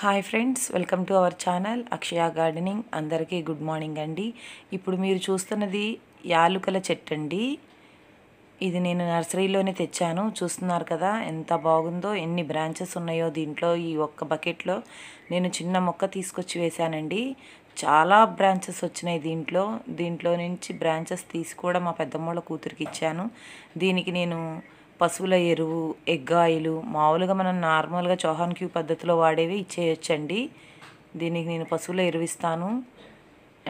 hi friends welcome to our channel Akshaya gardening అందరికీ good morning అండి ఇప్పుడు మీరు చూస్తున్నది యాలుకల చెట్టు అండి ఇది నేను నర్సరీలోనే తెచ్చాను చూస్తున్నారు కదా ఎంత బాగుందో ఎన్ని బ్రాంచెస్ ఉన్నాయో దీంట్లో ఈ ఒక్క బకెట్లో నేను చిన్న మొక్క తీసుకొచ్చి వేశానండి చాలా బ్రాంచెస్ వచ్చినాయి దీంట్లో దీంట్లో నుంచి బ్రాంచెస్ తీసి కూడా మా పెద్దమ్మల కూతురికి ఇచ్చాను దీనికి నేను పశువుల ఎరువు ఎగ్గాయిలు మామూలుగా మనం నార్మల్గా చౌహాన్ క్యూ పద్ధతిలో వాడేవి ఇచ్చేయచ్చండి దీనికి నేను పశువుల ఎరువు ఇస్తాను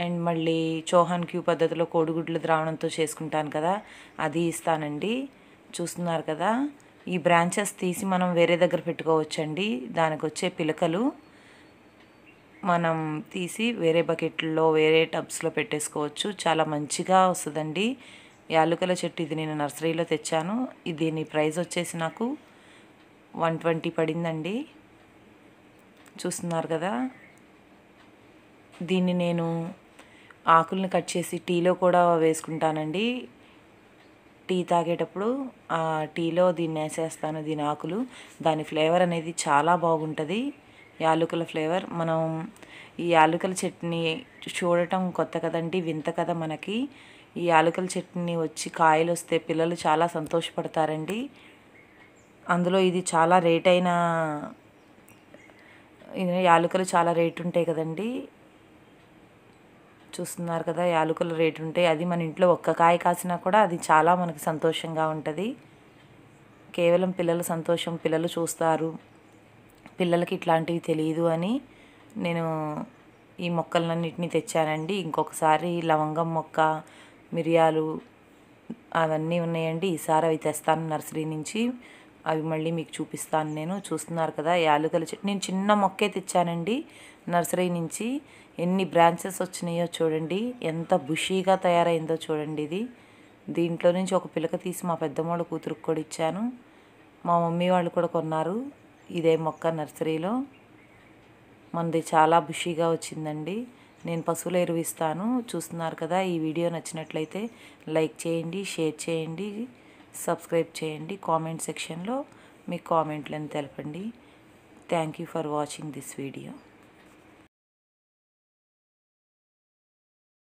అండ్ మళ్ళీ చౌహాన్ క్యూ పద్ధతిలో కోడిగుడ్ల ద్రావణంతో చేసుకుంటాను కదా అది ఇస్తానండి చూస్తున్నారు కదా ఈ బ్రాంచెస్ తీసి మనం వేరే దగ్గర పెట్టుకోవచ్చండి దానికి వచ్చే పిలకలు మనం తీసి వేరే బకెట్లో వేరే టబ్స్లో పెట్టేసుకోవచ్చు చాలా మంచిగా వస్తుందండి యాలుకల చెట్టు ఇది నేను నర్సరీలో తెచ్చాను దీని ప్రైస్ వచ్చేసి నాకు వన్ ట్వంటీ పడిందండి చూస్తున్నారు కదా దీన్ని నేను ఆకుల్ని కట్ చేసి టీలో కూడా వేసుకుంటానండి టీ తాగేటప్పుడు ఆ టీలో దీన్ని వేసేస్తాను దీని ఆకులు దాని ఫ్లేవర్ అనేది చాలా బాగుంటుంది యాలుకల ఫ్లేవర్ మనం ఈ యాలుకల చట్నీ చూడటం కొత్త కదండి వింత కదా మనకి ఈ యాలకల చట్నీ వచ్చి కాయలు వస్తే పిల్లలు చాలా సంతోషపడతారండి అందులో ఇది చాలా రేట్ అయిన యాలకలు చాలా రేటు ఉంటాయి కదండి చూస్తున్నారు కదా యాలకలు రేటు ఉంటాయి అది మన ఇంట్లో ఒక్క కాయ కాసినా కూడా అది చాలా మనకి సంతోషంగా ఉంటుంది కేవలం పిల్లల సంతోషం పిల్లలు చూస్తారు పిల్లలకి ఇట్లాంటివి తెలియదు అని నేను ఈ మొక్కలన్నింటినీ తెచ్చానండి ఇంకొకసారి లవంగం మొక్క మిరియాలు అవన్నీ ఉన్నాయండి ఈసారి అవి తెస్తాను నర్సరీ నుంచి అవి మళ్ళీ మీకు చూపిస్తాను నేను చూస్తున్నారు కదా యాలుకల చెట్టు నేను చిన్న మొక్కే తెచ్చానండి నర్సరీ నుంచి ఎన్ని బ్రాంచెస్ వచ్చినాయో చూడండి ఎంత బుషీగా తయారైందో చూడండి ఇది దీంట్లో నుంచి ఒక పిలక తీసి మా పెద్దమ్మోళ్ళ కూతురుకు కూడా ఇచ్చాను మా మమ్మీ వాళ్ళు కూడా కొన్నారు ఇదే మొక్క నర్సరీలో మనది చాలా బుషీగా వచ్చిందండి నేను పశువుల ఎరువు ఇస్తాను చూస్తున్నారు కదా ఈ వీడియో నచ్చినట్లయితే లైక్ చేయండి షేర్ చేయండి సబ్స్క్రైబ్ చేయండి కామెంట్ సెక్షన్లో మీ కామెంట్లను తెలపండి thank you for watching this video